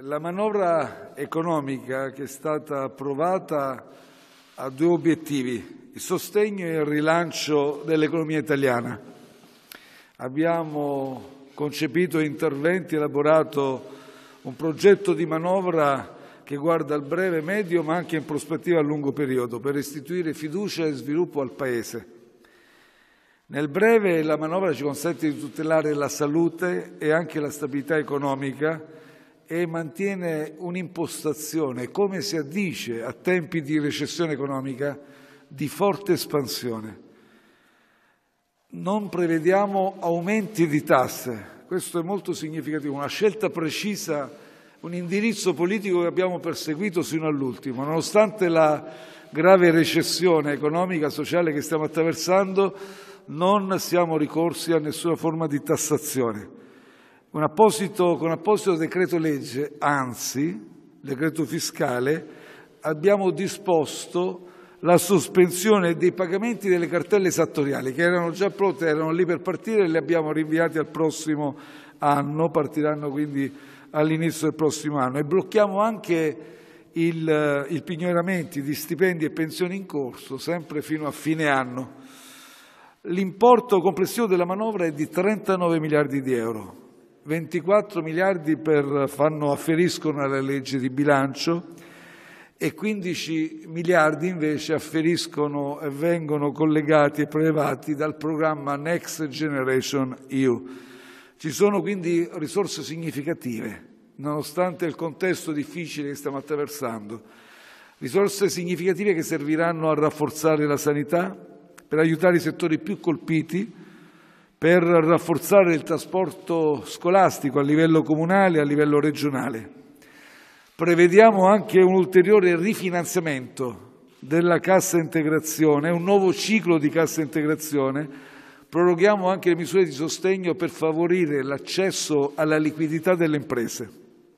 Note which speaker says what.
Speaker 1: la manovra economica che è stata approvata ha due obiettivi, il sostegno e il rilancio dell'economia italiana. Abbiamo concepito interventi, elaborato un progetto di manovra che guarda al breve, medio ma anche in prospettiva a lungo periodo per restituire fiducia e sviluppo al Paese. Nel breve la manovra ci consente di tutelare la salute e anche la stabilità economica e mantiene un'impostazione, come si addice a tempi di recessione economica, di forte espansione. Non prevediamo aumenti di tasse, questo è molto significativo, una scelta precisa, un indirizzo politico che abbiamo perseguito sino all'ultimo. Nonostante la grave recessione economica e sociale che stiamo attraversando, non siamo ricorsi a nessuna forma di tassazione con apposito, con apposito decreto legge, anzi decreto fiscale, abbiamo disposto la sospensione dei pagamenti delle cartelle esattoriali che erano già pronte, erano lì per partire e le abbiamo rinviate al prossimo anno, partiranno quindi all'inizio del prossimo anno e blocchiamo anche il, eh, il pignoramento di stipendi e pensioni in corso sempre fino a fine anno. L'importo complessivo della manovra è di 39 miliardi di euro. 24 miliardi per, fanno, afferiscono alla legge di bilancio e 15 miliardi invece afferiscono e vengono collegati e prelevati dal programma Next Generation EU. Ci sono quindi risorse significative, nonostante il contesto difficile che stiamo attraversando. Risorse significative che serviranno a rafforzare la sanità, per aiutare i settori più colpiti, per rafforzare il trasporto scolastico a livello comunale e a livello regionale. Prevediamo anche un ulteriore rifinanziamento della cassa integrazione, un nuovo ciclo di cassa integrazione. Proroghiamo anche le misure di sostegno per favorire l'accesso alla liquidità delle imprese.